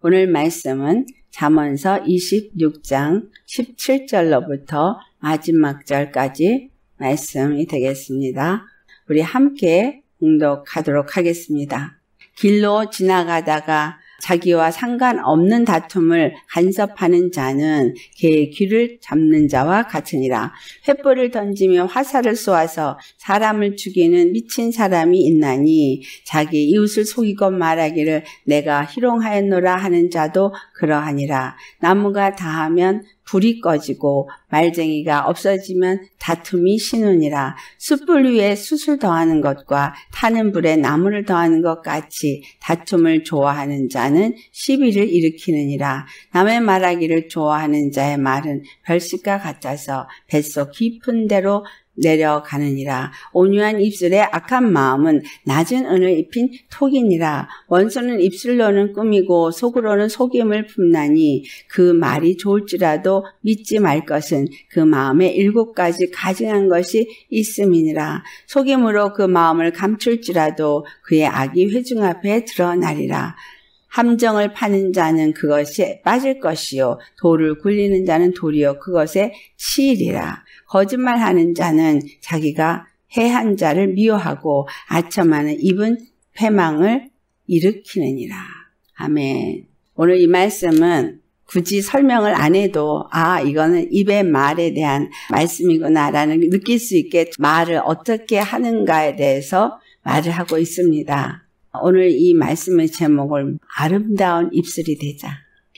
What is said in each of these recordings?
오늘 말씀은 잠언서 26장 17절로부터 마지막 절까지 말씀이 되겠습니다. 우리 함께 공독하도록 하겠습니다. 길로 지나가다가 자기와 상관없는 다툼을 간섭하는 자는 개의 귀를 잡는 자와 같으니라. 횃불을 던지며 화살을 쏘아서 사람을 죽이는 미친 사람이 있나니 자기 이웃을 속이고 말하기를 내가 희롱하였노라 하는 자도 그러하니라. 나무가 다하면 불이 꺼지고 말쟁이가 없어지면 다툼이 신우니라 숯불 위에 숯을 더하는 것과 타는 불에 나무를 더하는 것 같이 다툼을 좋아하는 자는 시비를 일으키느니라 남의 말하기를 좋아하는 자의 말은 별식과 같아서 뱃속 깊은 대로 내려가느니라. 온유한 입술에 악한 마음은 낮은 은을 입힌 톡이니라. 원수는 입술로는 꾸미고 속으로는 속임을 품나니 그 말이 좋을지라도 믿지 말 것은 그 마음에 일곱 가지 가증한 것이 있음이니라. 속임으로 그 마음을 감출지라도 그의 악이 회중 앞에 드러나리라. 함정을 파는 자는 그것에 빠질 것이요 돌을 굴리는 자는 돌이요 그것에 치이리라. 거짓말하는 자는 자기가 해한 자를 미워하고 아첨하는 입은 패망을 일으키느니라. 아멘. 오늘 이 말씀은 굳이 설명을 안 해도 아 이거는 입의 말에 대한 말씀이구나라는 느낄 수 있게 말을 어떻게 하는가에 대해서 말을 하고 있습니다. 오늘 이 말씀의 제목을 아름다운 입술이 되자.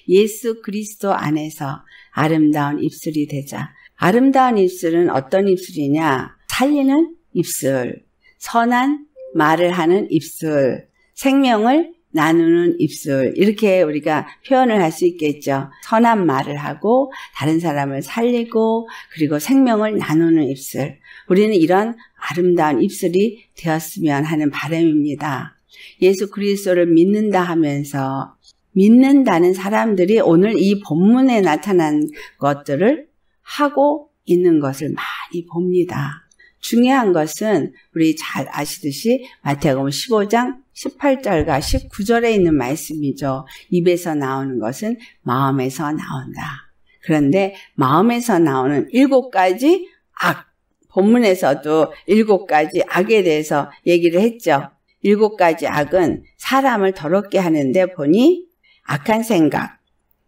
예수 그리스도 안에서 아름다운 입술이 되자. 아름다운 입술은 어떤 입술이냐? 살리는 입술, 선한 말을 하는 입술, 생명을 나누는 입술 이렇게 우리가 표현을 할 수 있겠죠. 선한 말을 하고 다른 사람을 살리고 그리고 생명을 나누는 입술. 우리는 이런 아름다운 입술이 되었으면 하는 바람입니다. 예수 그리스도를 믿는다 하면서 믿는다는 사람들이 오늘 이 본문에 나타난 것들을 하고 있는 것을 많이 봅니다. 중요한 것은 우리 잘 아시듯이 마태복음 15장 18절과 19절에 있는 말씀이죠. 입에서 나오는 것은 마음에서 나온다. 그런데 마음에서 나오는 일곱 가지 악 본문에서도 일곱 가지 악에 대해서 얘기를 했죠. 일곱 가지 악은 사람을 더럽게 하는데 보니 악한 생각,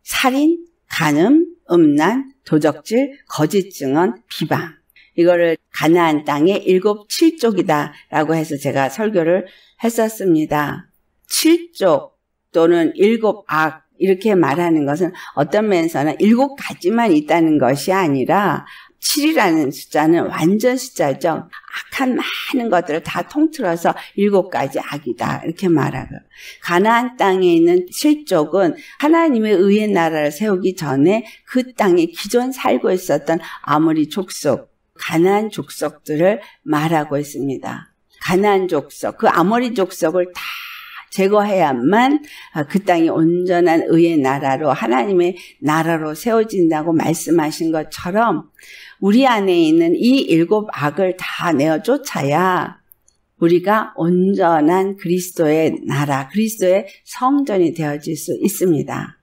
살인, 간음, 음란, 도적질, 거짓 증언, 비방. 이거를 가나안 땅의 일곱 칠족이다라고 해서 제가 설교를 했었습니다. 칠족 또는 일곱 악 이렇게 말하는 것은 어떤 면에서는 일곱 가지만 있다는 것이 아니라 7이라는 숫자는 완전 숫자죠. 악한 많은 것들을 다 통틀어서 일곱 가지 악이다. 이렇게 말하고. 가나안 땅에 있는 실족은 하나님의 의의 나라를 세우기 전에 그 땅에 기존 살고 있었던 아무리 족속, 가나안 족속들을 말하고 있습니다. 가나안 족속, 그 아모리 족속을 다 제거해야만 아, 그 땅이 온전한 의의 나라로 하나님의 나라로 세워진다고 말씀하신 것처럼 우리 안에 있는 이 일곱 악을 다 내어 쫓아야 우리가 온전한 그리스도의 나라, 그리스도의 성전이 되어질 수 있습니다.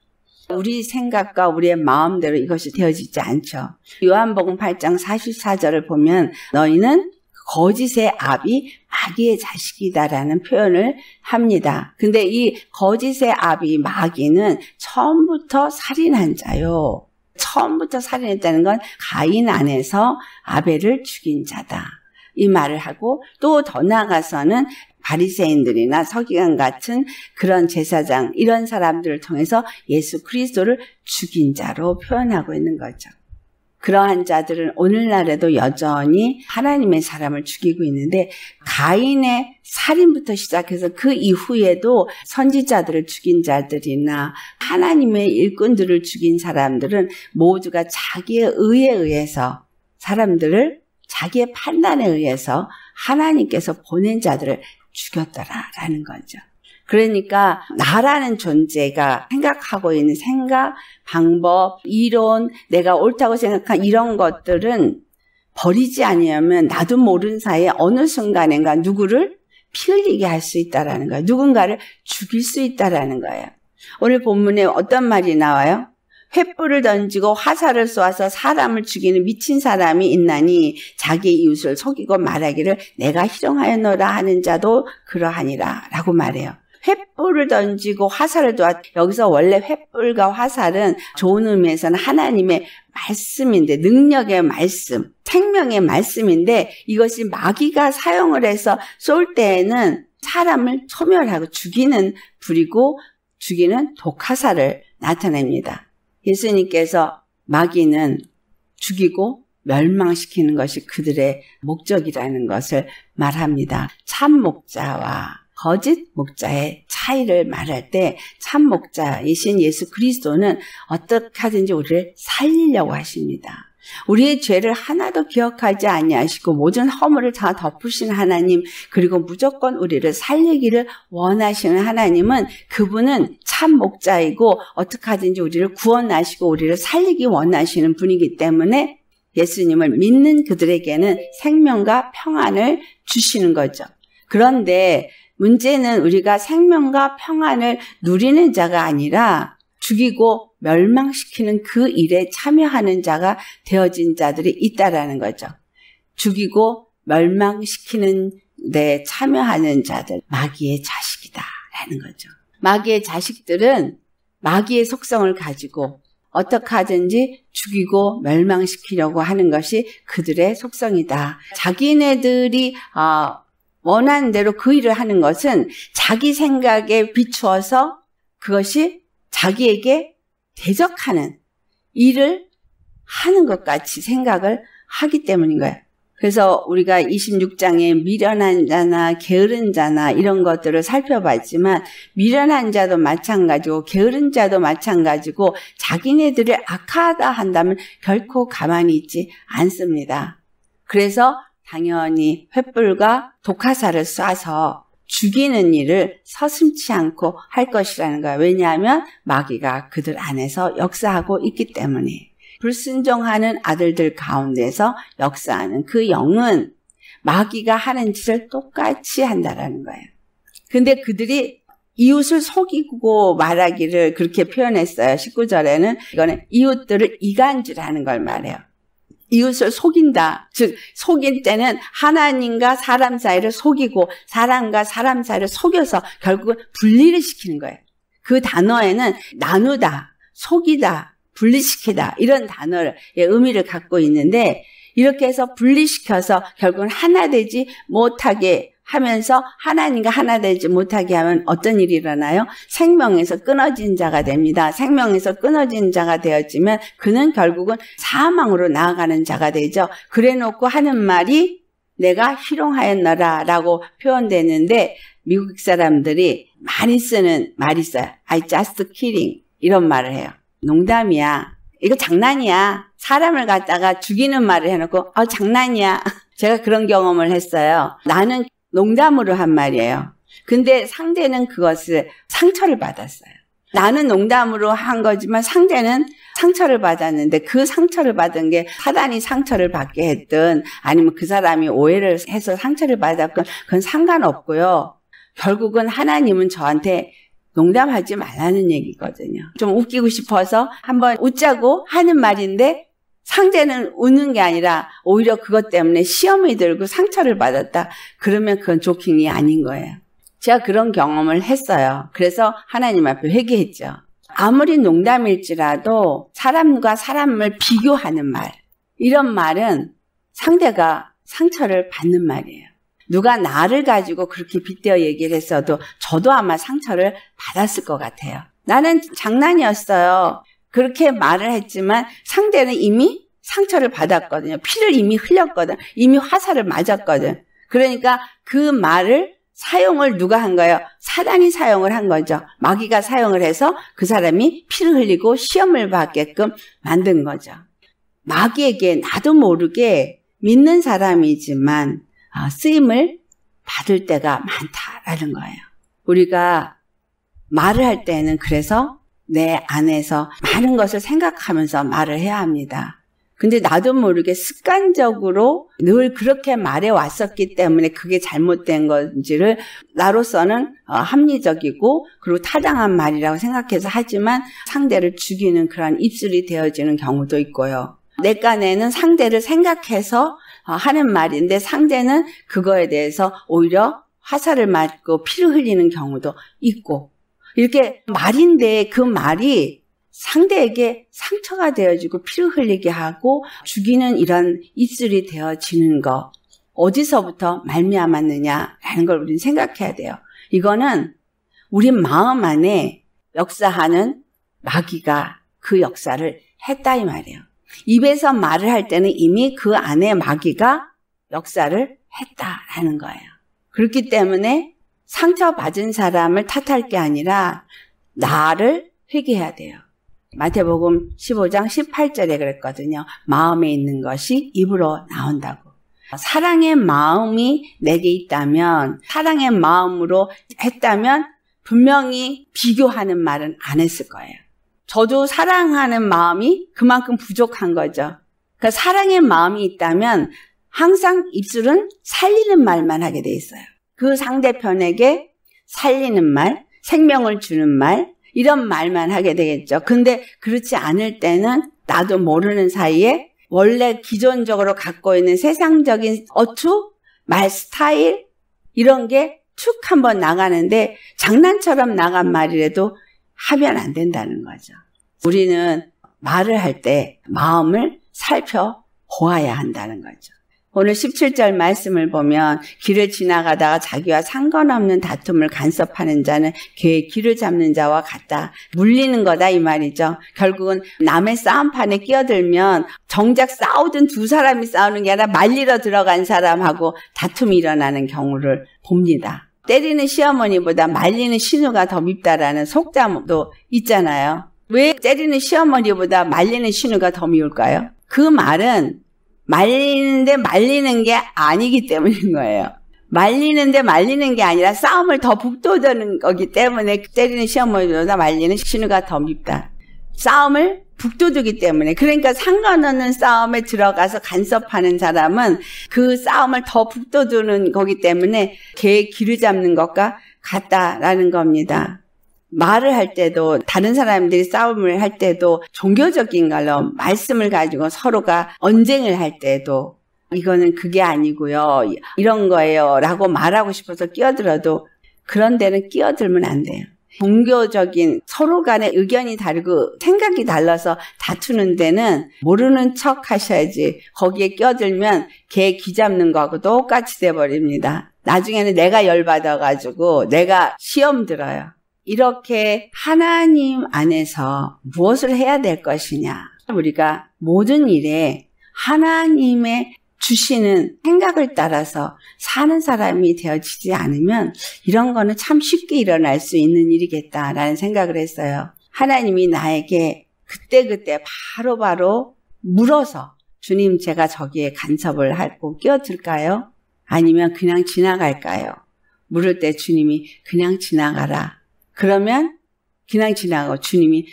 우리 생각과 우리의 마음대로 이것이 되어지지 않죠. 요한복음 8장 44절을 보면 너희는 거짓의 압이 마귀의 자식이다라는 표현을 합니다. 근데 이 거짓의 압이 마귀는 처음부터 살인한 자요. 처음부터 살인했다는 건 가인 안에서 아벨을 죽인 자다. 이 말을 하고 또 더 나아가서는 바리새인들이나 서기관 같은 그런 제사장 이런 사람들을 통해서 예수 그리스도를 죽인 자로 표현하고 있는 거죠. 그러한 자들은 오늘날에도 여전히 하나님의 사람을 죽이고 있는데 가인의 살인부터 시작해서 그 이후에도 선지자들을 죽인 자들이나 하나님의 일꾼들을 죽인 사람들은 모두가 자기의 의에 의해서 사람들을 자기의 판단에 의해서 하나님께서 보낸 자들을 죽였더라라는 거죠. 그러니까 나라는 존재가 생각하고 있는 생각, 방법, 이론, 내가 옳다고 생각한 이런 것들은 버리지 아니하면 나도 모르는 사이에 어느 순간인가 누구를 피 흘리게 할 수 있다라는 거야 누군가를 죽일 수 있다라는 거예요. 오늘 본문에 어떤 말이 나와요? 횃불을 던지고 화살을 쏘아서 사람을 죽이는 미친 사람이 있나니 자기 이웃을 속이고 말하기를 내가 희롱하였노라 하는 자도 그러하니라 라고 말해요. 횃불을 던지고 화살을 도왔 아, 여기서 원래 횃불과 화살은 좋은 의미에서는 하나님의 말씀인데 능력의 말씀, 생명의 말씀인데 이것이 마귀가 사용을 해서 쏠 때에는 사람을 소멸하고 죽이는 불이고 죽이는 독화살을 나타냅니다. 예수님께서 마귀는 죽이고 멸망시키는 것이 그들의 목적이라는 것을 말합니다. 참 목자와 거짓 목자의 차이를 말할 때 참 목자이신 예수 그리스도는 어떻게 하든지 우리를 살리려고 하십니다. 우리의 죄를 하나도 기억하지 아니하시고 모든 허물을 다 덮으신 하나님 그리고 무조건 우리를 살리기를 원하시는 하나님은 그분은 참 목자이고 어떻게 하든지 우리를 구원하시고 우리를 살리기 원하시는 분이기 때문에 예수님을 믿는 그들에게는 생명과 평안을 주시는 거죠. 그런데 문제는 우리가 생명과 평안을 누리는 자가 아니라 죽이고 멸망시키는 그 일에 참여하는 자가 되어진 자들이 있다라는 거죠. 죽이고 멸망시키는 데 참여하는 자들, 마귀의 자식이다라는 거죠. 마귀의 자식들은 마귀의 속성을 가지고 어떻게 하든지 죽이고 멸망시키려고 하는 것이 그들의 속성이다. 자기네들이 어, 원하는 대로 그 일을 하는 것은 자기 생각에 비추어서 그것이 자기에게 대적하는 일을 하는 것 같이 생각을 하기 때문인 거예요. 그래서 우리가 26장에 미련한 자나 게으른 자나 이런 것들을 살펴봤지만 미련한 자도 마찬가지고 게으른 자도 마찬가지고 자기네들을 악하다 한다면 결코 가만히 있지 않습니다. 그래서 당연히 횃불과 독화살을 쏴서 죽이는 일을 서슴치 않고 할 것이라는 거야 왜냐하면 마귀가 그들 안에서 역사하고 있기 때문에 불순종하는 아들들 가운데서 역사하는 그 영은 마귀가 하는 짓을 똑같이 한다라는 거예요. 근데 그들이 이웃을 속이고 말하기를 그렇게 표현했어요. 19절에는 이거는 이웃들을 이간질하는 걸 말해요. 이웃을 속인다. 즉, 네. 속일 때는 하나님과 사람 사이를 속이고 사람과 사람 사이를 속여서 결국은 분리를 시키는 거예요. 그 단어에는 나누다, 속이다, 분리시키다 이런 단어를 의미를 갖고 있는데 이렇게 해서 분리시켜서 결국은 하나 되지 못하게 하면서 하나님과 하나 되지 못하게 하면 어떤 일이 일어나요? 생명에서 끊어진 자가 됩니다. 생명에서 끊어진 자가 되었지만 그는 결국은 사망으로 나아가는 자가 되죠. 그래 놓고 하는 말이 내가 희롱하였너라 라고 표현되는데 미국 사람들이 많이 쓰는 말이 있어요. I just kidding 이런 말을 해요. 농담이야. 이거 장난이야. 사람을 갖다가 죽이는 말을 해놓고 어 장난이야. 제가 그런 경험을 했어요. 나는 농담으로 한 말이에요. 근데 상대는 그것을 상처를 받았어요. 나는 농담으로 한 거지만 상대는 상처를 받았는데 그 상처를 받은 게 사단이 상처를 받게 했든 아니면 그 사람이 오해를 해서 상처를 받았건 그건 상관없고요. 결국은 하나님은 저한테 농담하지 말라는 얘기거든요. 좀 웃기고 싶어서 한번 웃자고 하는 말인데 상대는 웃는 게 아니라 오히려 그것 때문에 시험이 들고 상처를 받았다. 그러면 그건 조킹이 아닌 거예요. 제가 그런 경험을 했어요. 그래서 하나님 앞에 회개했죠. 아무리 농담일지라도 사람과 사람을 비교하는 말. 이런 말은 상대가 상처를 받는 말이에요. 누가 나를 가지고 그렇게 빗대어 얘기를 했어도 저도 아마 상처를 받았을 것 같아요. 나는 장난이었어요. 그렇게 말을 했지만 상대는 이미 상처를 받았거든요. 피를 이미 흘렸거든. 이미 화살을 맞았거든. 그러니까 그 말을 사용을 누가 한 거예요? 사단이 사용을 한 거죠. 마귀가 사용을 해서 그 사람이 피를 흘리고 시험을 받게끔 만든 거죠. 마귀에게 나도 모르게 믿는 사람이지만 아, 쓰임을 받을 때가 많다라는 거예요. 우리가 말을 할 때는 그래서 내 안에서 많은 것을 생각하면서 말을 해야 합니다. 근데 나도 모르게 습관적으로 늘 그렇게 말해 왔었기 때문에 그게 잘못된 건지를 나로서는 어, 합리적이고 그리고 타당한 말이라고 생각해서 하지만 상대를 죽이는 그런 입술이 되어지는 경우도 있고요. 내간에는 상대를 생각해서 어, 하는 말인데 상대는 그거에 대해서 오히려 화살을 맞고 피를 흘리는 경우도 있고 이렇게 말인데 그 말이 상대에게 상처가 되어지고 피를 흘리게 하고 죽이는 이런 입술이 되어지는 거 어디서부터 말미암았느냐라는 걸 우리는 생각해야 돼요. 이거는 우리 마음 안에 역사하는 마귀가 그 역사를 했다 이 말이에요. 입에서 말을 할 때는 이미 그 안에 마귀가 역사를 했다라는 거예요. 그렇기 때문에 상처받은 사람을 탓할 게 아니라 나를 회개해야 돼요. 마태복음 15장 18절에 그랬거든요. 마음에 있는 것이 입으로 나온다고. 사랑의 마음이 내게 있다면, 사랑의 마음으로 했다면, 분명히 비교하는 말은 안 했을 거예요. 저도 사랑하는 마음이 그만큼 부족한 거죠. 그 사랑의 마음이 있다면, 항상 입술은 살리는 말만 하게 돼 있어요. 그 상대편에게 살리는 말, 생명을 주는 말, 이런 말만 하게 되겠죠. 근데 그렇지 않을 때는 나도 모르는 사이에 원래 기존적으로 갖고 있는 세상적인 어투, 말 스타일, 이런 게 축 한번 나가는데 장난처럼 나간 말이라도 하면 안 된다는 거죠. 우리는 말을 할 때 마음을 살펴보아야 한다는 거죠. 오늘 17절 말씀을 보면 길을 지나가다가 자기와 상관없는 다툼을 간섭하는 자는 개의 길을 잡는 자와 같다. 물리는 거다 이 말이죠. 결국은 남의 싸움판에 끼어들면 정작 싸우던 두 사람이 싸우는 게 아니라 말리러 들어간 사람하고 다툼이 일어나는 경우를 봅니다. 때리는 시어머니보다 말리는 신우가 더 밉다라는 속담도 있잖아요. 왜 때리는 시어머니보다 말리는 신우가 더 미울까요? 그 말은 말리는데 말리는 게 아니기 때문인 거예요. 말리는데 말리는 게 아니라 싸움을 더 북돋는 거기 때문에 때리는 시험보다 말리는 신우가 더 밉다. 싸움을 북돋우기 때문에 그러니까 상관없는 싸움에 들어가서 간섭하는 사람은 그 싸움을 더 북돋우는 거기 때문에 개의 길 잡는 것과 같다라는 겁니다. 말을 할 때도 다른 사람들이 싸움을 할 때도 종교적인 걸로 말씀을 가지고 서로가 언쟁을 할 때도 이거는 그게 아니고요. 이런 거예요. 라고 말하고 싶어서 끼어들어도 그런 데는 끼어들면 안 돼요. 종교적인 서로 간의 의견이 다르고 생각이 달라서 다투는 데는 모르는 척 하셔야지 거기에 끼어들면 개귀잡는 거하고 똑같이 돼버립니다. 나중에는 내가 열받아가지고 내가 시험 들어요. 이렇게 하나님 안에서 무엇을 해야 될 것이냐. 우리가 모든 일에 하나님의 주시는 생각을 따라서 사는 사람이 되어지지 않으면 이런 거는 참 쉽게 일어날 수 있는 일이겠다라는 생각을 했어요. 하나님이 나에게 그때그때 바로바로 물어서 주님 제가 저기에 간섭을 하고 끼어들까요? 아니면 그냥 지나갈까요? 물을 때 주님이 그냥 지나가라. 그러면 그냥 지나고 주님이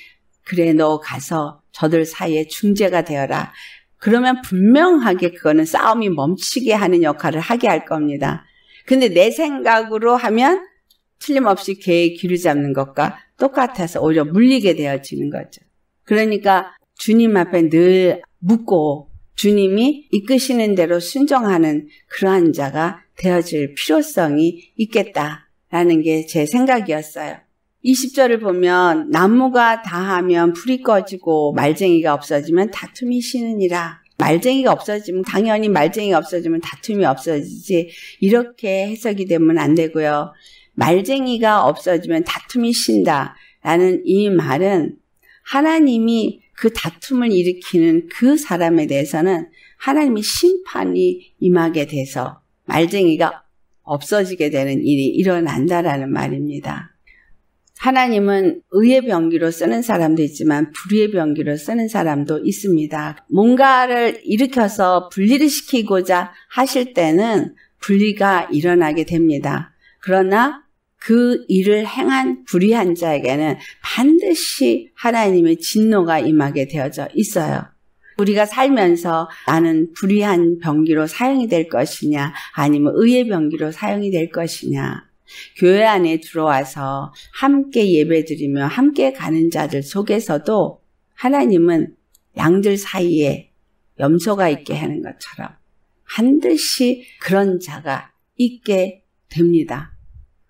그래 너 가서 저들 사이에 중재가 되어라. 그러면 분명하게 그거는 싸움이 멈추게 하는 역할을 하게 할 겁니다. 근데 내 생각으로 하면 틀림없이 개의 귀를 잡는 것과 똑같아서 오히려 물리게 되어지는 거죠. 그러니까 주님 앞에 늘 묻고 주님이 이끄시는 대로 순종하는 그러한 자가 되어질 필요성이 있겠다라는 게 제 생각이었어요. 20절을 보면 나무가 다하면 풀이 꺼지고 말쟁이가 없어지면 다툼이 쉬느니라. 말쟁이가 없어지면 당연히 말쟁이가 없어지면 다툼이 없어지지 이렇게 해석이 되면 안 되고요. 말쟁이가 없어지면 다툼이 쉰다라는 이 말은 하나님이 그 다툼을 일으키는 그 사람에 대해서는 하나님이 심판이 임하게 돼서 말쟁이가 없어지게 되는 일이 일어난다라는 말입니다. 하나님은 의의 병기로 쓰는 사람도 있지만 불의의 병기로 쓰는 사람도 있습니다. 뭔가를 일으켜서 분리를 시키고자 하실 때는 분리가 일어나게 됩니다. 그러나 그 일을 행한 불의한 자에게는 반드시 하나님의 진노가 임하게 되어져 있어요. 우리가 살면서 나는 불의한 병기로 사용이 될 것이냐, 아니면 의의 병기로 사용이 될 것이냐, 교회 안에 들어와서 함께 예배드리며 함께 가는 자들 속에서도 하나님은 양들 사이에 염소가 있게 하는 것처럼 반드시 그런 자가 있게 됩니다.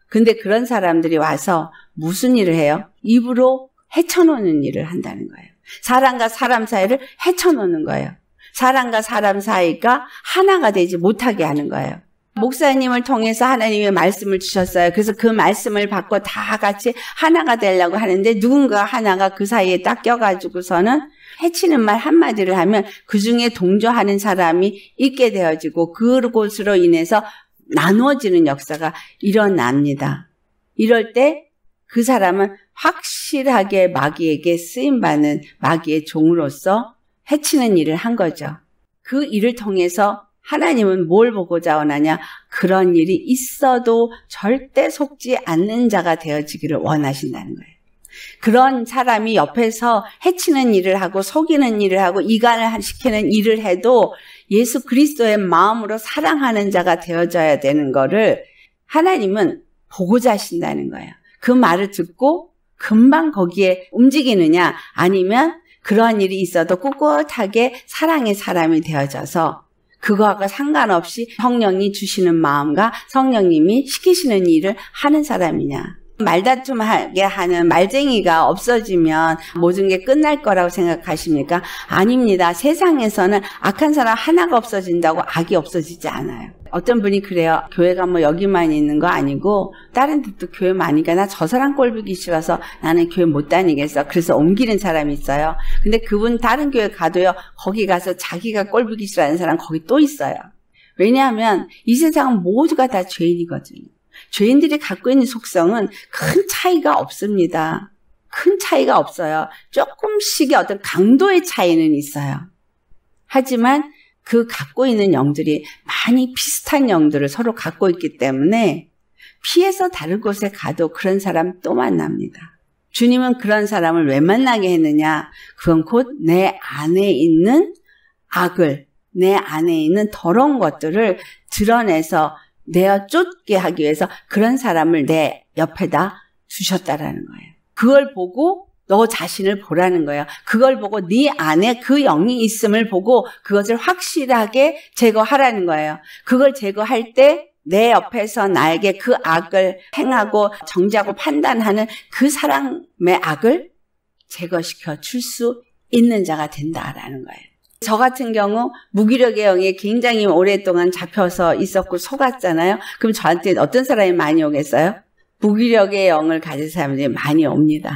근데 그런 사람들이 와서 무슨 일을 해요? 입으로 헤쳐놓는 일을 한다는 거예요. 사람과 사람 사이를 헤쳐놓는 거예요. 사람과 사람 사이가 하나가 되지 못하게 하는 거예요. 목사님을 통해서 하나님의 말씀을 주셨어요. 그래서 그 말씀을 받고 다 같이 하나가 되려고 하는데 누군가 하나가 그 사이에 딱 껴가지고서는 해치는 말 한마디를 하면 그 중에 동조하는 사람이 있게 되어지고 그곳으로 인해서 나누어지는 역사가 일어납니다. 이럴 때 그 사람은 확실하게 마귀에게 쓰임받는 마귀의 종으로서 해치는 일을 한 거죠. 그 일을 통해서 하나님은 뭘 보고자 원하냐? 그런 일이 있어도 절대 속지 않는 자가 되어지기를 원하신다는 거예요. 그런 사람이 옆에서 해치는 일을 하고 속이는 일을 하고 이간을 시키는 일을 해도 예수 그리스도의 마음으로 사랑하는 자가 되어져야 되는 거를 하나님은 보고자 하신다는 거예요. 그 말을 듣고 금방 거기에 움직이느냐 아니면 그런 일이 있어도 꿋꿋하게 사랑의 사람이 되어져서 그거하고 상관없이 성령이 주시는 마음과 성령님이 시키시는 일을 하는 사람이냐. 말다툼하게 하는 말쟁이가 없어지면 모든 게 끝날 거라고 생각하십니까? 아닙니다. 세상에서는 악한 사람 하나가 없어진다고 악이 없어지지 않아요. 어떤 분이 그래요. 교회가 뭐 여기만 있는 거 아니고 다른 데도 교회 많으니까 나저 사람 꼴보기 싫어서 나는 교회 못 다니겠어. 그래서 옮기는 사람이 있어요. 근데 그분 다른 교회 가도요. 거기 가서 자기가 꼴보기 싫어하는 사람 거기 또 있어요. 왜냐하면 이 세상은 모두가 다 죄인이거든요. 죄인들이 갖고 있는 속성은 큰 차이가 없습니다. 큰 차이가 없어요. 조금씩의 어떤 강도의 차이는 있어요. 하지만 그 갖고 있는 영들이 많이 비슷한 영들을 서로 갖고 있기 때문에 피해서 다른 곳에 가도 그런 사람 또 만납니다. 주님은 그런 사람을 왜 만나게 했느냐? 그건 곧 내 안에 있는 악을, 내 안에 있는 더러운 것들을 드러내서 내어 쫓게 하기 위해서 그런 사람을 내 옆에다 두셨다라는 거예요. 그걸 보고 너 자신을 보라는 거예요. 그걸 보고 네 안에 그 영이 있음을 보고 그것을 확실하게 제거하라는 거예요. 그걸 제거할 때 내 옆에서 나에게 그 악을 행하고 정지하고 판단하는 그 사람의 악을 제거시켜 줄 수 있는 자가 된다라는 거예요. 저 같은 경우 무기력의 영에 굉장히 오랫동안 잡혀서 있었고 속았잖아요. 그럼 저한테 어떤 사람이 많이 오겠어요? 무기력의 영을 가진 사람들이 많이 옵니다.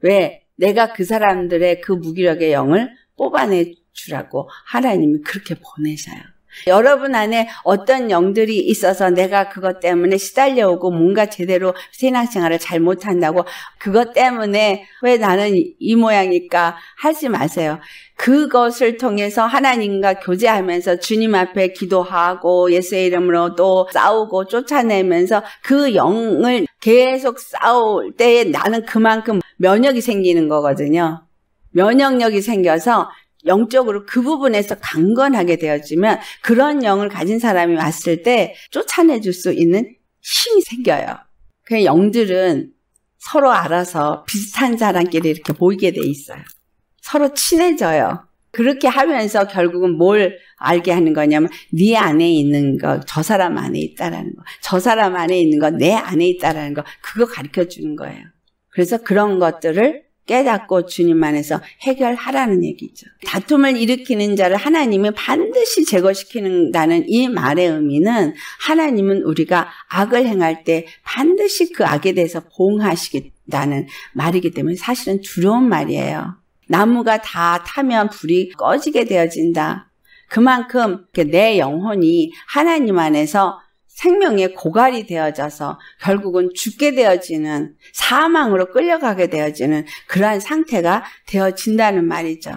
왜? 내가 그 사람들의 그 무기력의 영을 뽑아내 주라고 하나님이 그렇게 보내셔요. 여러분 안에 어떤 영들이 있어서 내가 그것 때문에 시달려오고 뭔가 제대로 신앙생활을 잘 못한다고 그것 때문에 왜 나는 이 모양일까 하지 마세요. 그것을 통해서 하나님과 교제하면서 주님 앞에 기도하고 예수의 이름으로 또 싸우고 쫓아내면서 그 영을 계속 싸울 때에 나는 그만큼 면역이 생기는 거거든요. 면역력이 생겨서 영적으로 그 부분에서 강건하게 되어지면 그런 영을 가진 사람이 왔을 때 쫓아내줄 수 있는 힘이 생겨요. 그 영들은 서로 알아서 비슷한 사람끼리 이렇게 모이게 돼 있어요. 서로 친해져요. 그렇게 하면서 결국은 뭘 알게 하는 거냐면 네 안에 있는 거, 저 사람 안에 있다라는 거, 저 사람 안에 있는 거, 내 안에 있다라는 거 그거 가르쳐 주는 거예요. 그래서 그런 것들을 깨닫고 주님 안에서 해결하라는 얘기죠. 다툼을 일으키는 자를 하나님이 반드시 제거시키는다는 이 말의 의미는 하나님은 우리가 악을 행할 때 반드시 그 악에 대해서 보응하시겠다는 말이기 때문에 사실은 두려운 말이에요. 나무가 다 타면 불이 꺼지게 되어진다. 그만큼 내 영혼이 하나님 안에서 생명의 고갈이 되어져서 결국은 죽게 되어지는 사망으로 끌려가게 되어지는 그러한 상태가 되어진다는 말이죠.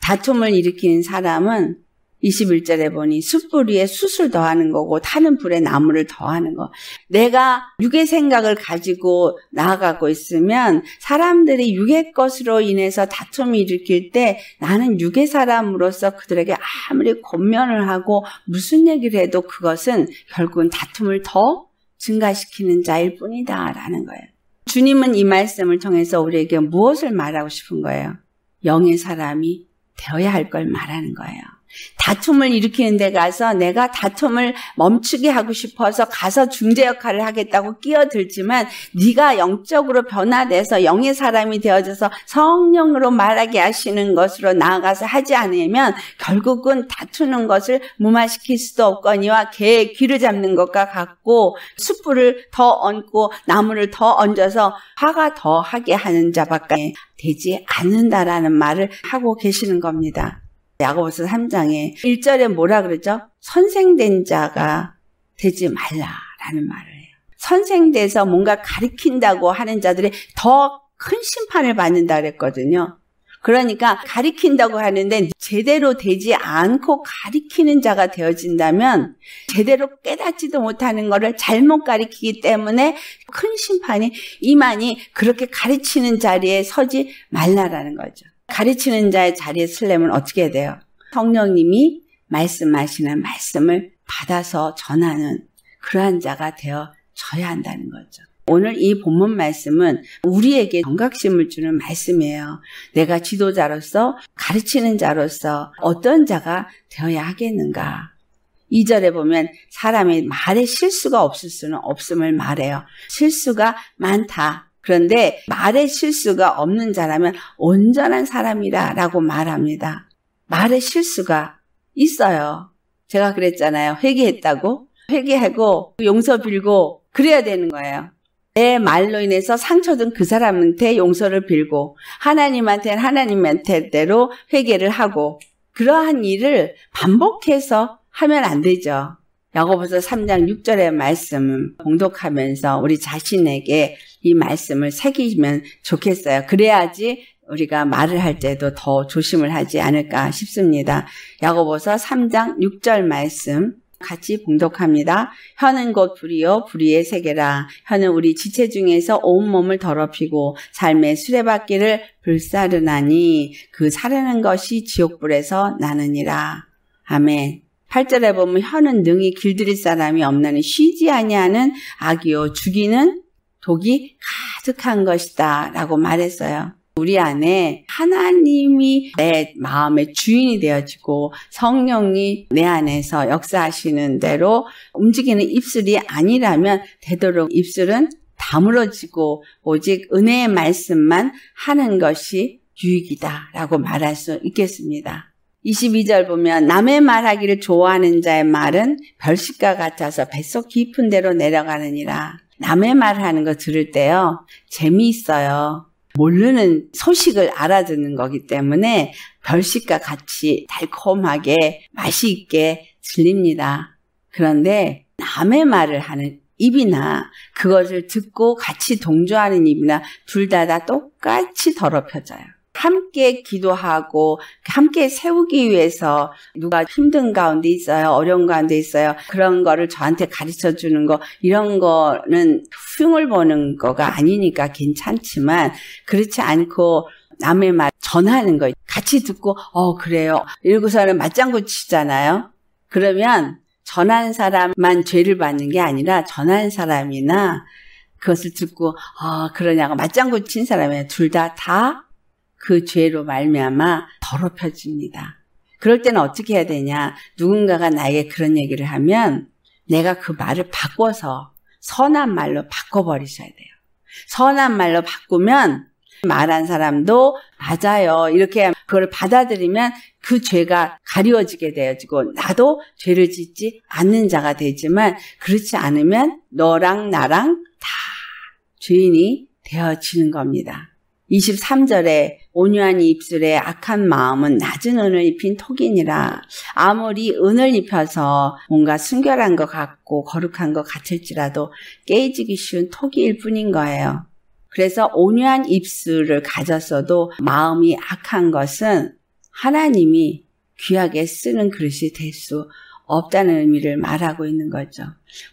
다툼을 일으키는 사람은 21절에 보니 숯불 위에 숯을 더하는 거고 타는 불에 나무를 더하는 거. 내가 육의 생각을 가지고 나아가고 있으면 사람들이 육의 것으로 인해서 다툼을 일으킬 때 나는 육의 사람으로서 그들에게 아무리 권면을 하고 무슨 얘기를 해도 그것은 결국은 다툼을 더 증가시키는 자일 뿐이다라는 거예요. 주님은 이 말씀을 통해서 우리에게 무엇을 말하고 싶은 거예요? 영의 사람이 되어야 할 걸 말하는 거예요. 다툼을 일으키는 데 가서 내가 다툼을 멈추게 하고 싶어서 가서 중재 역할을 하겠다고 끼어들지만 네가 영적으로 변화돼서 영의 사람이 되어져서 성령으로 말하게 하시는 것으로 나아가서 하지 않으면 결국은 다투는 것을 무마시킬 수도 없거니와 개의 귀를 잡는 것과 같고 숯불을 더 얹고 나무를 더 얹어서 화가 더 하게 하는 자밖에 되지 않는다라는 말을 하고 계시는 겁니다. 야고보서 3장에 1절에 뭐라 그러죠? 선생된 자가 되지 말라라는 말을 해요. 선생돼서 뭔가 가리킨다고 하는 자들이 더 큰 심판을 받는다 그랬거든요. 그러니까 가리킨다고 하는데 제대로 되지 않고 가리키는 자가 되어진다면 제대로 깨닫지도 못하는 것을 잘못 가리키기 때문에 큰 심판이 이만이 그렇게 가르치는 자리에 서지 말라라는 거죠. 가르치는 자의 자리에 설려면 어떻게 돼요? 성령님이 말씀하시는 말씀을 받아서 전하는 그러한 자가 되어져야 한다는 거죠. 오늘 이 본문 말씀은 우리에게 경각심을 주는 말씀이에요. 내가 지도자로서 가르치는 자로서 어떤 자가 되어야 하겠는가. 2절에 보면 사람의 말에 실수가 없을 수는 없음을 말해요. 실수가 많다. 그런데 말의 실수가 없는 자라면 온전한 사람이다라고 말합니다. 말의 실수가 있어요. 제가 그랬잖아요. 회개했다고. 회개하고 용서 빌고 그래야 되는 거예요. 내 말로 인해서 상처든 그 사람한테 용서를 빌고 하나님한테는 하나님한테대로 회개를 하고 그러한 일을 반복해서 하면 안 되죠. 야고보서 3장 6절의 말씀 봉독하면서 우리 자신에게 이 말씀을 새기면 좋겠어요. 그래야지 우리가 말을 할 때도 더 조심을 하지 않을까 싶습니다. 야고보서 3장 6절 말씀 같이 봉독합니다. 혀는 곧 불이요 불의의 세계라. 혀는 우리 지체 중에서 온 몸을 더럽히고 삶의 수레바퀴를 불사르나니 그 사르는 것이 지옥불에서 나느니라. 아멘. 8절에 보면 혀는 능히 길들일 사람이 없나니 쉬지 아니하는 악이요 죽이는 독이 가득한 것이다 라고 말했어요. 우리 안에 하나님이 내 마음의 주인이 되어지고 성령이 내 안에서 역사하시는 대로 움직이는 입술이 아니라면 되도록 입술은 다물어지고 오직 은혜의 말씀만 하는 것이 유익이다라고 말할 수 있겠습니다. 22절 보면 남의 말하기를 좋아하는 자의 말은 별식과 같아서 뱃속 깊은 데로 내려가느니라. 남의 말하는 거 들을 때요. 재미있어요. 모르는 소식을 알아듣는 거기 때문에 별식과 같이 달콤하게 맛이 있게 들립니다. 그런데 남의 말을 하는 입이나 그것을 듣고 같이 동조하는 입이나 둘 다 다 똑같이 더럽혀져요. 함께 기도하고 함께 세우기 위해서 누가 힘든 가운데 있어요, 어려운 가운데 있어요. 그런 거를 저한테 가르쳐 주는 거 이런 거는 흉을 보는 거가 아니니까 괜찮지만 그렇지 않고 남의 말 전하는 거 같이 듣고 어 그래요. 이러고서는 맞장구 치잖아요. 그러면 전하는 사람만 죄를 받는 게 아니라 전하는 사람이나 그것을 듣고 아 어, 그러냐고 맞장구 친 사람이 둘다다 그 죄로 말미암아 더럽혀집니다. 그럴 때는 어떻게 해야 되냐? 누군가가 나에게 그런 얘기를 하면 내가 그 말을 바꿔서 선한 말로 바꿔버리셔야 돼요. 선한 말로 바꾸면 말한 사람도 맞아요. 이렇게 그걸 받아들이면 그 죄가 가려지게 되어지고 나도 죄를 짓지 않는 자가 되지만 그렇지 않으면 너랑 나랑 다 죄인이 되어지는 겁니다. 23절에 온유한 입술에 악한 마음은 낮은 은을 입힌 톡이니라. 아무리 은을 입혀서 뭔가 순결한 것 같고 거룩한 것 같을지라도 깨지기 쉬운 톡이일 뿐인 거예요. 그래서 온유한 입술을 가졌어도 마음이 악한 것은 하나님이 귀하게 쓰는 그릇이 될 수 없다는 의미를 말하고 있는 거죠.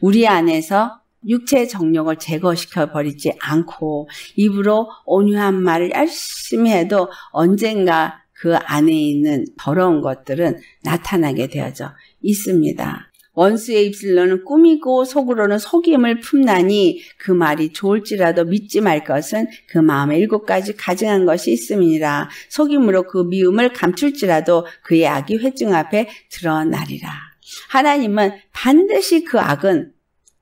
우리 안에서 육체의 정력을 제거시켜 버리지 않고 입으로 온유한 말을 열심히 해도 언젠가 그 안에 있는 더러운 것들은 나타나게 되어져 있습니다. 원수의 입술로는 꾸미고 속으로는 속임을 품나니 그 말이 좋을지라도 믿지 말 것은 그 마음에 일곱 가지 가증한 것이 있음이니라 속임으로 그 미움을 감출지라도 그의 악이 회중 앞에 드러나리라. 하나님은 반드시 그 악은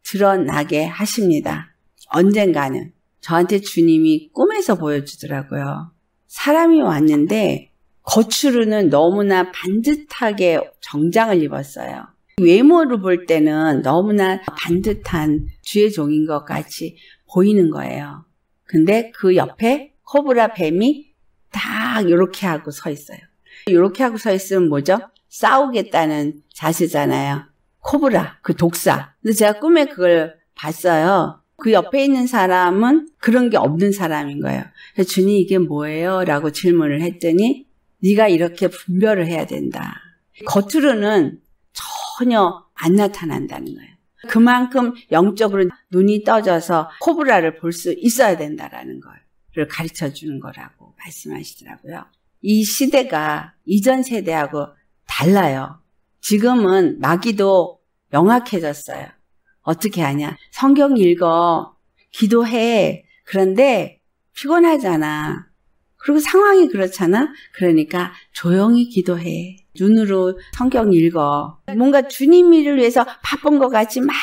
드러나게 하십니다. 언젠가는. 저한테 주님이 꿈에서 보여주더라고요. 사람이 왔는데 겉으로는 너무나 반듯하게 정장을 입었어요. 외모를 볼 때는 너무나 반듯한 주의 종인 것 같이 보이는 거예요. 근데 그 옆에 코브라 뱀이 딱 이렇게 하고 서 있어요. 이렇게 하고 서 있으면 뭐죠? 싸우겠다는 자세잖아요. 코브라, 그 독사. 근데 제가 꿈에 그걸 봤어요. 그 옆에 있는 사람은 그런 게 없는 사람인 거예요. 그래서 주님 이게 뭐예요? 라고 질문을 했더니 네가 이렇게 분별을 해야 된다. 겉으로는 전혀 안 나타난다는 거예요. 그만큼 영적으로 눈이 떠져서 코브라를 볼 수 있어야 된다라는 걸 가르쳐 주는 거라고 말씀하시더라고요. 이 시대가 이전 세대하고 달라요. 지금은 마귀도 명확해졌어요. 어떻게 하냐? 성경 읽어. 기도해. 그런데 피곤하잖아. 그리고 상황이 그렇잖아. 그러니까 조용히 기도해. 눈으로 성경 읽어. 뭔가 주님 일을 위해서 바쁜 것 같이 막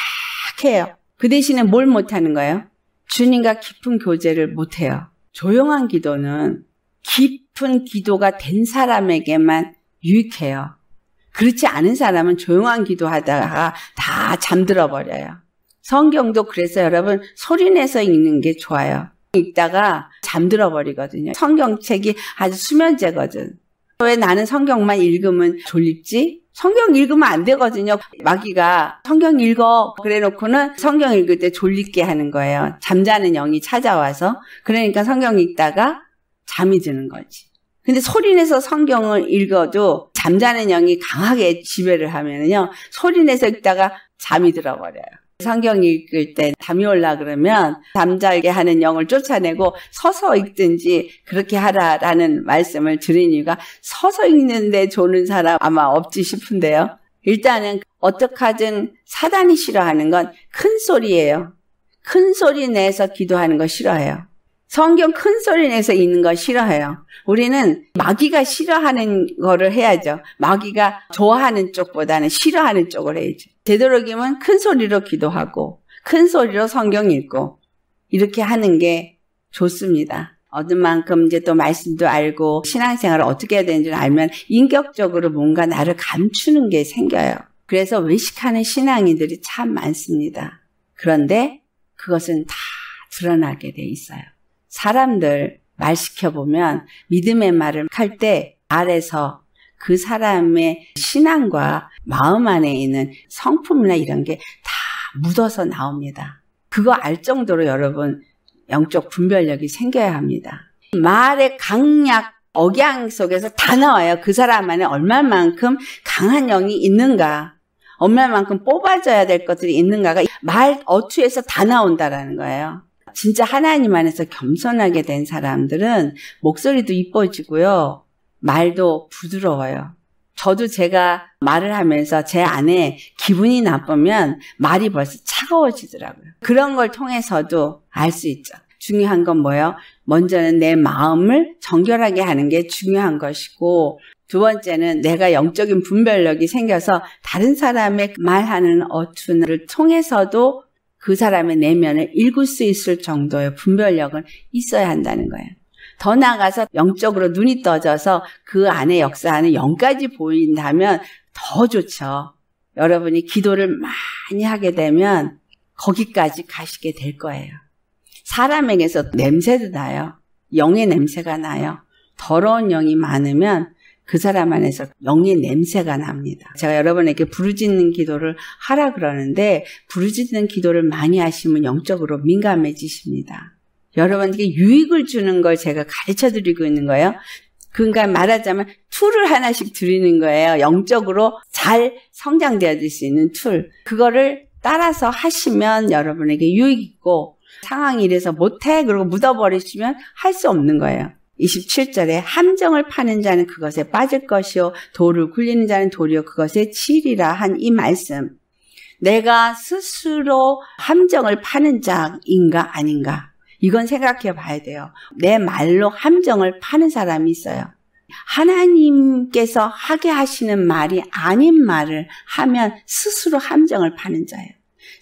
해요. 그 대신에 뭘 못하는 거예요? 주님과 깊은 교제를 못해요. 조용한 기도는 깊은 기도가 된 사람에게만 유익해요. 그렇지 않은 사람은 조용한 기도하다가 다 잠들어 버려요. 성경도 그래서 여러분 소리내서 읽는 게 좋아요. 읽다가 잠들어 버리거든요. 성경책이 아주 수면제거든. 왜 나는 성경만 읽으면 졸립지? 성경 읽으면 안 되거든요. 마귀가 성경 읽어 그래 놓고는 성경 읽을 때 졸리게 하는 거예요. 잠자는 영이 찾아와서 그러니까 성경 읽다가 잠이 드는 거지. 근데 소리내서 성경을 읽어도 잠자는 영이 강하게 지배를 하면요. 소리내서 읽다가 잠이 들어버려요. 성경 읽을 때 잠이 올라 그러면 잠자게 하는 영을 쫓아내고 서서 읽든지 그렇게 하라라는 말씀을 드린 이유가 서서 읽는데 조는 사람 아마 없지 싶은데요. 일단은 어떡하든 사단이 싫어하는 건 큰 소리예요. 큰 소리 내서 기도하는 거 싫어해요. 성경 큰 소리 내서 읽는 거 싫어해요. 우리는 마귀가 싫어하는 거를 해야죠. 마귀가 좋아하는 쪽보다는 싫어하는 쪽을 해야죠. 되도록이면 큰 소리로 기도하고 큰 소리로 성경 읽고 이렇게 하는 게 좋습니다. 얻은 만큼 이제 또 말씀도 알고 신앙생활을 어떻게 해야 되는지 알면 인격적으로 뭔가 나를 감추는 게 생겨요. 그래서 외식하는 신앙인들이 참 많습니다. 그런데 그것은 다 드러나게 돼 있어요. 사람들 말 시켜보면 믿음의 말을 할때 아래서 그 사람의 신앙과 마음 안에 있는 성품이나 이런 게 다 묻어서 나옵니다. 그거 알 정도로 여러분 영적 분별력이 생겨야 합니다. 말의 강약, 억양 속에서 다 나와요. 그 사람 안에 얼마만큼 강한 영이 있는가, 얼마만큼 뽑아줘야 될 것들이 있는가가 말 어투에서 다 나온다라는 거예요. 진짜 하나님 안에서 겸손하게 된 사람들은 목소리도 이뻐지고요. 말도 부드러워요. 저도 제가 말을 하면서 제 안에 기분이 나쁘면 말이 벌써 차가워지더라고요. 그런 걸 통해서도 알 수 있죠. 중요한 건 뭐예요? 먼저는 내 마음을 정결하게 하는 게 중요한 것이고 두 번째는 내가 영적인 분별력이 생겨서 다른 사람의 말하는 어투를 통해서도 그 사람의 내면을 읽을 수 있을 정도의 분별력은 있어야 한다는 거예요. 더 나아가서 영적으로 눈이 떠져서 그 안에 역사하는 영까지 보인다면 더 좋죠. 여러분이 기도를 많이 하게 되면 거기까지 가시게 될 거예요. 사람에게서 냄새도 나요. 영의 냄새가 나요. 더러운 영이 많으면 그 사람 안에서 영리 냄새가 납니다. 제가 여러분에게 부르짖는 기도를 하라 그러는데 부르짖는 기도를 많이 하시면 영적으로 민감해지십니다. 여러분에게 유익을 주는 걸 제가 가르쳐 드리고 있는 거예요. 그러니까 말하자면 툴을 하나씩 드리는 거예요. 영적으로 잘 성장되어질 수 있는 툴. 그거를 따라서 하시면 여러분에게 유익 있고 상황이 이래서 못해 그리고 묻어버리시면 할 수 없는 거예요. 27절에 함정을 파는 자는 그것에 빠질 것이요 돌을 굴리는 자는 돌이요 그것에 치리라 한 이 말씀. 내가 스스로 함정을 파는 자인가 아닌가 이건 생각해 봐야 돼요. 내 말로 함정을 파는 사람이 있어요. 하나님께서 하게 하시는 말이 아닌 말을 하면 스스로 함정을 파는 자예요.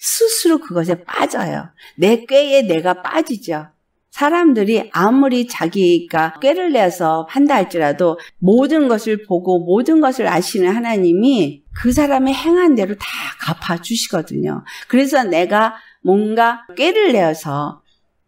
스스로 그것에 빠져요. 내 꾀에 내가 빠지죠. 사람들이 아무리 자기가 꾀를 내서 한다 할지라도 모든 것을 보고 모든 것을 아시는 하나님이 그 사람의 행한 대로 다 갚아주시거든요. 그래서 내가 뭔가 꾀를 내어서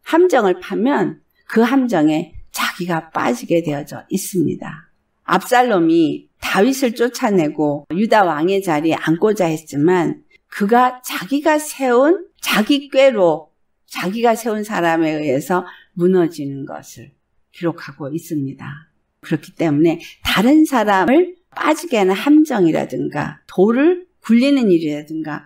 함정을 파면 그 함정에 자기가 빠지게 되어져 있습니다. 압살롬이 다윗을 쫓아내고 유다 왕의 자리에 앉고자 했지만 그가 자기가 세운 자기 꾀로 자기가 세운 사람에 의해서 무너지는 것을 기록하고 있습니다. 그렇기 때문에 다른 사람을 빠지게 하는 함정이라든가 돌을 굴리는 일이라든가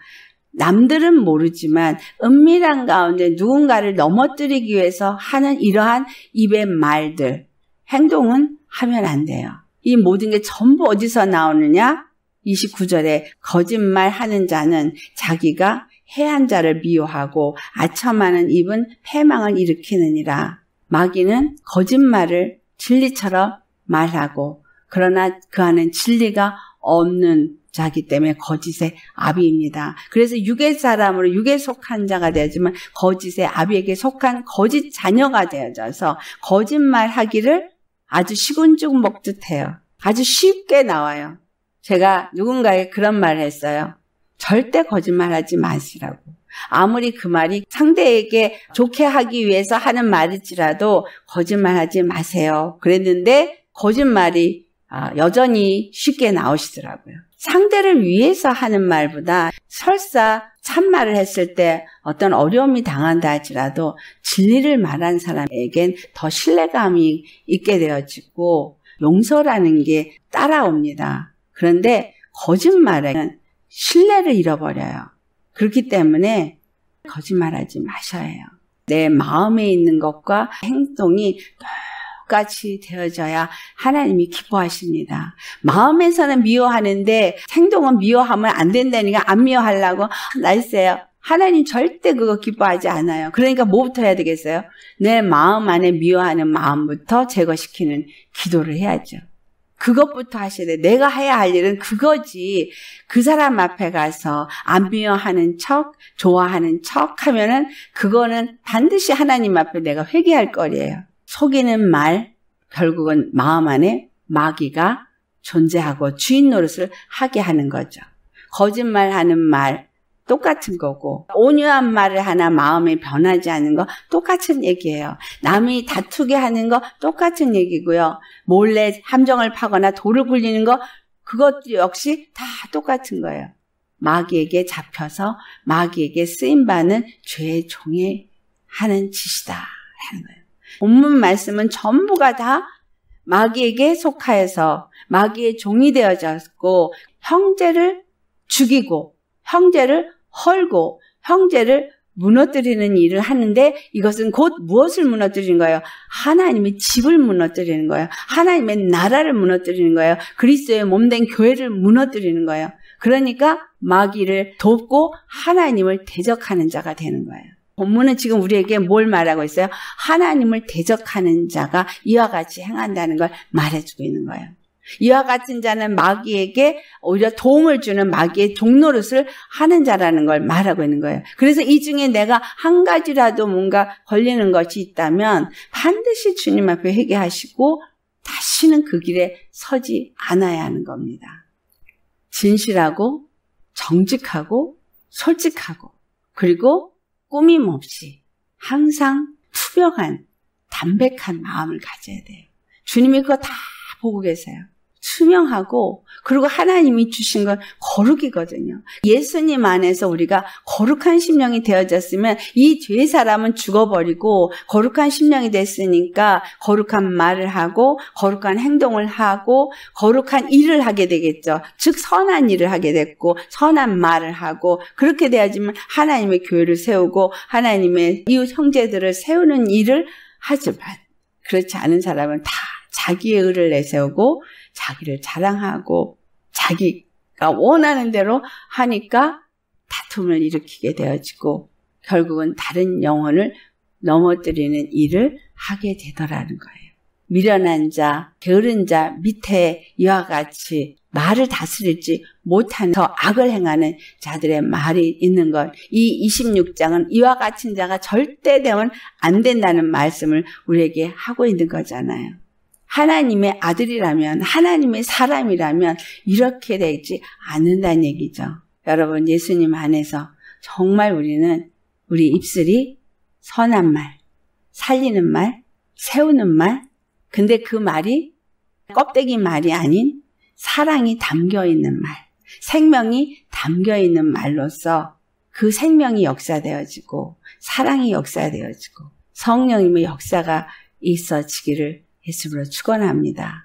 남들은 모르지만 은밀한 가운데 누군가를 넘어뜨리기 위해서 하는 이러한 입의 말들, 행동은 하면 안 돼요. 이 모든 게 전부 어디서 나오느냐? 29절에 거짓말 하는 자는 자기가 해안자를 미워하고 아첨하는 입은 패망을 일으키느니라. 마귀는 거짓말을 진리처럼 말하고 그러나 그 안엔 진리가 없는 자기 때문에 거짓의 아비입니다. 그래서 육의 사람으로 육에 속한 자가 되지만 거짓의 아비에게 속한 거짓 자녀가 되어져서 거짓말 하기를 아주 시군죽 먹듯 해요. 아주 쉽게 나와요. 제가 누군가에 그런 말을 했어요. 절대 거짓말하지 마시라고. 아무리 그 말이 상대에게 좋게 하기 위해서 하는 말일지라도 거짓말하지 마세요. 그랬는데 거짓말이 아, 여전히 쉽게 나오시더라고요. 상대를 위해서 하는 말보다 설사 참말을 했을 때 어떤 어려움이 당한다 할지라도 진리를 말한 사람에겐 더 신뢰감이 있게 되어지고 용서라는 게 따라옵니다. 그런데 거짓말은 신뢰를 잃어버려요. 그렇기 때문에 거짓말하지 마셔야 해요. 내 마음에 있는 것과 행동이 똑같이 되어져야 하나님이 기뻐하십니다. 마음에서는 미워하는데 행동은 미워하면 안 된다니까 안 미워하려고 나있어요 하나님 절대 그거 기뻐하지 않아요. 그러니까 뭐부터 해야 되겠어요? 내 마음 안에 미워하는 마음부터 제거시키는 기도를 해야죠. 그것부터 하시야 내가 해야 할 일은 그거지. 그 사람 앞에 가서 안 미워하는 척, 좋아하는 척 하면은 그거는 반드시 하나님 앞에 내가 회개할 거리예요. 속이는 말, 결국은 마음 안에 마귀가 존재하고 주인 노릇을 하게 하는 거죠. 거짓말하는 말, 똑같은 거고 온유한 말을 하나 마음에 변하지 않은거 똑같은 얘기예요. 남이 다투게 하는 거 똑같은 얘기고요. 몰래 함정을 파거나 돌을 굴리는 거 그것 역시 다 똑같은 거예요. 마귀에게 잡혀서 마귀에게 쓰임 받는 죄의 종이 하는 짓이다 하는 거예요. 본문 말씀은 전부가 다 마귀에게 속하여서 마귀의 종이 되어졌고 형제를 죽이고 형제를 헐고 형제를 무너뜨리는 일을 하는데 이것은 곧 무엇을 무너뜨리는 거예요? 하나님의 집을 무너뜨리는 거예요. 하나님의 나라를 무너뜨리는 거예요. 그리스도의 몸된 교회를 무너뜨리는 거예요. 그러니까 마귀를 돕고 하나님을 대적하는 자가 되는 거예요. 본문은 지금 우리에게 뭘 말하고 있어요? 하나님을 대적하는 자가 이와 같이 행한다는 걸 말해주고 있는 거예요. 이와 같은 자는 마귀에게 오히려 도움을 주는 마귀의 종노릇을 하는 자라는 걸 말하고 있는 거예요. 그래서 이 중에 내가 한 가지라도 뭔가 걸리는 것이 있다면 반드시 주님 앞에 회개하시고 다시는 그 길에 서지 않아야 하는 겁니다. 진실하고 정직하고 솔직하고 그리고 꾸밈 없이 항상 투명한 담백한 마음을 가져야 돼요. 주님이 그거 다 보고 계세요. 투명하고 그리고 하나님이 주신 건 거룩이거든요. 예수님 안에서 우리가 거룩한 심령이 되어졌으면 이 죄 사람은 죽어버리고 거룩한 심령이 됐으니까 거룩한 말을 하고 거룩한 행동을 하고 거룩한 일을 하게 되겠죠. 즉 선한 일을 하게 됐고 선한 말을 하고 그렇게 되어지면 하나님의 교회를 세우고 하나님의 이웃 형제들을 세우는 일을 하지만 그렇지 않은 사람은 다 자기의 의를 내세우고 자기를 자랑하고 자기가 원하는 대로 하니까 다툼을 일으키게 되어지고 결국은 다른 영혼을 넘어뜨리는 일을 하게 되더라는 거예요. 미련한 자, 게으른 자 밑에 이와 같이 말을 다스리지 못한 더 악을 행하는 자들의 말이 있는 것. 이 26장은 이와 같은 자가 절대 되면 안 된다는 말씀을 우리에게 하고 있는 거잖아요. 하나님의 아들이라면, 하나님의 사람이라면 이렇게 되지 않는다는 얘기죠. 여러분, 예수님 안에서 정말 우리는 우리 입술이 선한 말, 살리는 말, 세우는 말, 근데 그 말이 껍데기 말이 아닌 사랑이 담겨 있는 말, 생명이 담겨 있는 말로서 그 생명이 역사되어지고 사랑이 역사되어지고 성령님의 역사가 있어지기를 예수로 축원합니다.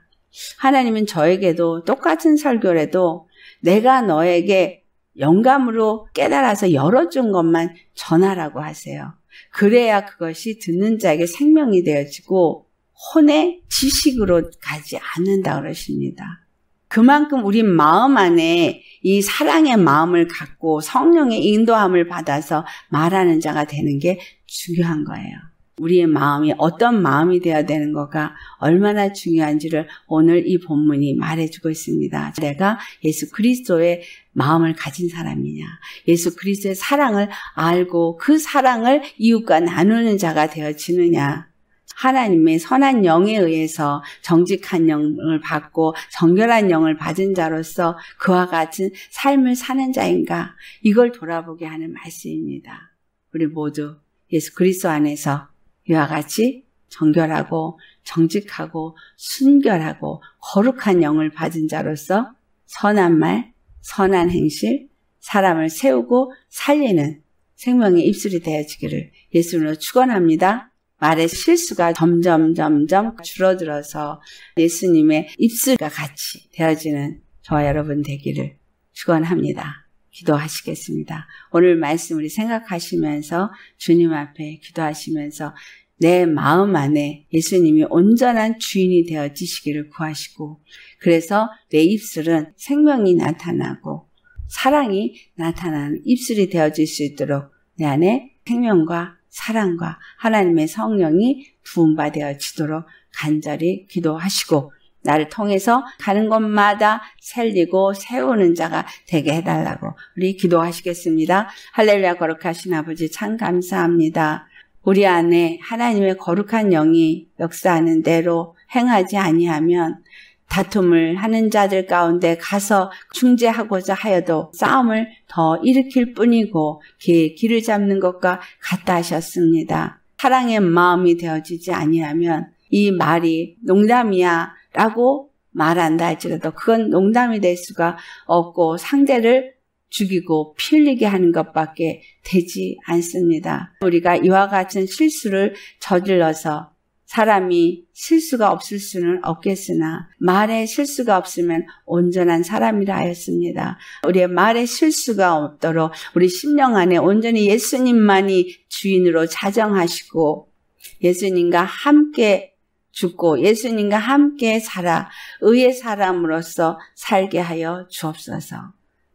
하나님은 저에게도 똑같은 설교라도 내가 너에게 영감으로 깨달아서 열어준 것만 전하라고 하세요. 그래야 그것이 듣는 자에게 생명이 되어지고 혼의 지식으로 가지 않는다 그러십니다. 그만큼 우리 마음 안에 이 사랑의 마음을 갖고 성령의 인도함을 받아서 말하는 자가 되는 게 중요한 거예요. 우리의 마음이 어떤 마음이 되어야 되는 거가 얼마나 중요한지를 오늘 이 본문이 말해주고 있습니다. 내가 예수 그리스도의 마음을 가진 사람이냐. 예수 그리스도의 사랑을 알고 그 사랑을 이웃과 나누는 자가 되어지느냐. 하나님의 선한 영에 의해서 정직한 영을 받고 정결한 영을 받은 자로서 그와 같은 삶을 사는 자인가 이걸 돌아보게 하는 말씀입니다. 우리 모두 예수 그리스도 안에서 이와 같이 정결하고 정직하고 순결하고 거룩한 영을 받은 자로서 선한 말, 선한 행실, 사람을 세우고 살리는 생명의 입술이 되어지기를 예수님으로 축원합니다. 말의 실수가 점점 점점 줄어들어서 예수님의 입술과 같이 되어지는 저와 여러분 되기를 축원합니다. 기도하시겠습니다. 오늘 말씀 우리 생각하시면서 주님 앞에 기도하시면서 내 마음 안에 예수님이 온전한 주인이 되어지시기를 구하시고 그래서 내 입술은 생명이 나타나고 사랑이 나타나는 입술이 되어질 수 있도록 내 안에 생명과 사랑과 하나님의 성령이 부음바 되어지도록 간절히 기도하시고 나를 통해서 가는 곳마다 살리고 세우는 자가 되게 해달라고 우리 기도하시겠습니다. 할렐루야 거룩하신 아버지 참 감사합니다. 우리 안에 하나님의 거룩한 영이 역사하는 대로 행하지 아니하면 다툼을 하는 자들 가운데 가서 충재하고자 하여도 싸움을 더 일으킬 뿐이고 길을 잡는 것과 같다 하셨습니다. 사랑의 마음이 되어지지 아니하면 이 말이 농담이야 라고 말한다 할지라도 그건 농담이 될 수가 없고 상대를 죽이고 피 흘리게 하는 것밖에 되지 않습니다. 우리가 이와 같은 실수를 저질러서 사람이 실수가 없을 수는 없겠으나 말에 실수가 없으면 온전한 사람이라 하였습니다. 우리의 말에 실수가 없도록 우리 심령 안에 온전히 예수님만이 주인으로 자정하시고 예수님과 함께 죽고 예수님과 함께 살아 의의 사람으로서 살게 하여 주옵소서.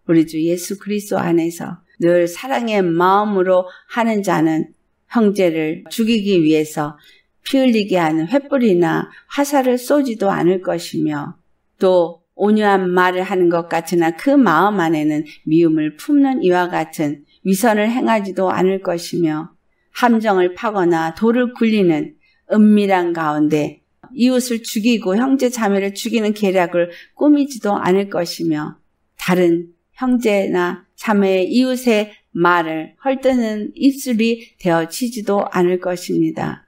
우리 주 예수 그리스도 안에서 늘 사랑의 마음으로 하는 자는 형제를 죽이기 위해서 피 흘리게 하는 횃불이나 화살을 쏘지도 않을 것이며 또 온유한 말을 하는 것 같으나 그 마음 안에는 미움을 품는 이와 같은 위선을 행하지도 않을 것이며 함정을 파거나 돌을 굴리는 은밀한 가운데 이웃을 죽이고 형제 자매를 죽이는 계략을 꾸미지도 않을 것이며 다른 형제나 자매의 이웃의 말을 헐뜯는 입술이 되어지지도 않을 것입니다.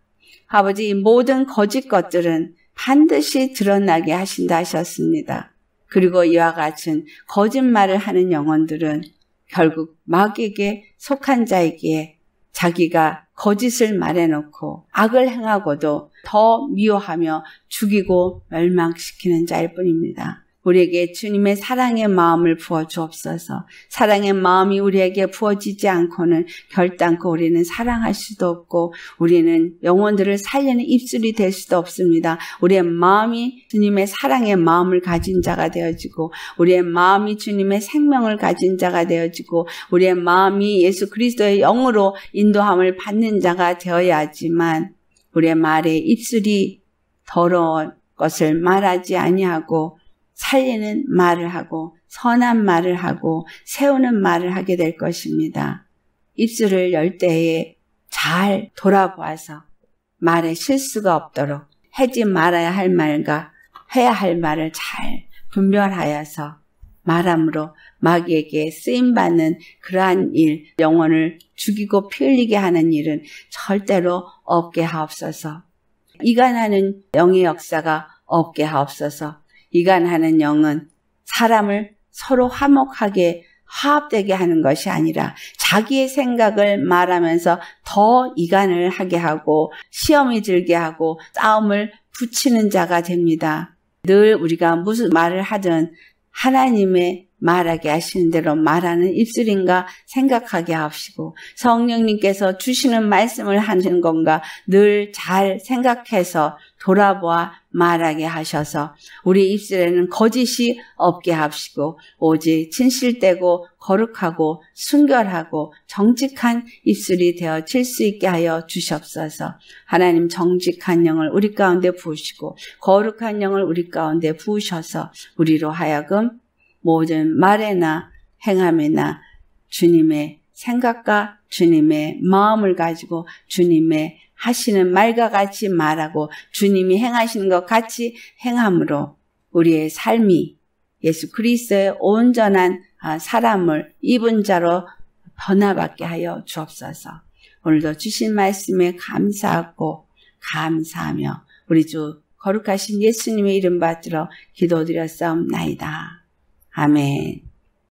아버지 모든 거짓 것들은 반드시 드러나게 하신다 하셨습니다. 그리고 이와 같은 거짓말을 하는 영혼들은 결국 마귀에게 속한 자에 자기가 거짓을 말해놓고 악을 행하고도 더 미워하며 죽이고 멸망시키는 자일 뿐입니다. 우리에게 주님의 사랑의 마음을 부어 주옵소서. 사랑의 마음이 우리에게 부어지지 않고는 결단코 우리는 사랑할 수도 없고 우리는 영혼들을 살리는 입술이 될 수도 없습니다. 우리의 마음이 주님의 사랑의 마음을 가진 자가 되어지고 우리의 마음이 주님의 생명을 가진 자가 되어지고 우리의 마음이 예수 그리스도의 영으로 인도함을 받는 자가 되어야지만 우리의 말에 입술이 더러운 것을 말하지 아니하고 살리는 말을 하고 선한 말을 하고 세우는 말을 하게 될 것입니다. 입술을 열 때에 잘 돌아보아서 말에 실수가 없도록 해지 말아야 할 말과 해야 할 말을 잘 분별하여서 말함으로 마귀에게 쓰임받는 그러한 일, 영혼을 죽이고 피 흘리게 하는 일은 절대로 없게 하옵소서. 이간하는 영의 역사가 없게 하옵소서. 이간하는 영은 사람을 서로 화목하게 화합되게 하는 것이 아니라 자기의 생각을 말하면서 더 이간을 하게 하고 시험이 들게 하고 싸움을 붙이는 자가 됩니다. 늘 우리가 무슨 말을 하든 하나님의 말하게 하시는 대로 말하는 입술인가 생각하게 하시고 성령님께서 주시는 말씀을 하는 건가 늘 잘 생각해서 돌아보아 말하게 하셔서 우리 입술에는 거짓이 없게 하시고 오직 진실되고 거룩하고 순결하고 정직한 입술이 되어질 수 있게 하여 주시옵소서. 하나님 정직한 영을 우리 가운데 부으시고 거룩한 영을 우리 가운데 부으셔서 우리로 하여금 모든 뭐 말에나 행함이나 주님의 생각과 주님의 마음을 가지고 주님의 하시는 말과 같이 말하고 주님이 행하시는 것 같이 행함으로 우리의 삶이 예수 그리스도의 온전한 아, 사람을 입은 자로 변화받게 하여 주옵소서. 오늘도 주신 말씀에 감사하고 감사하며 우리 주 거룩하신 예수님의 이름 받들어 기도드렸사옵나이다. 阿门。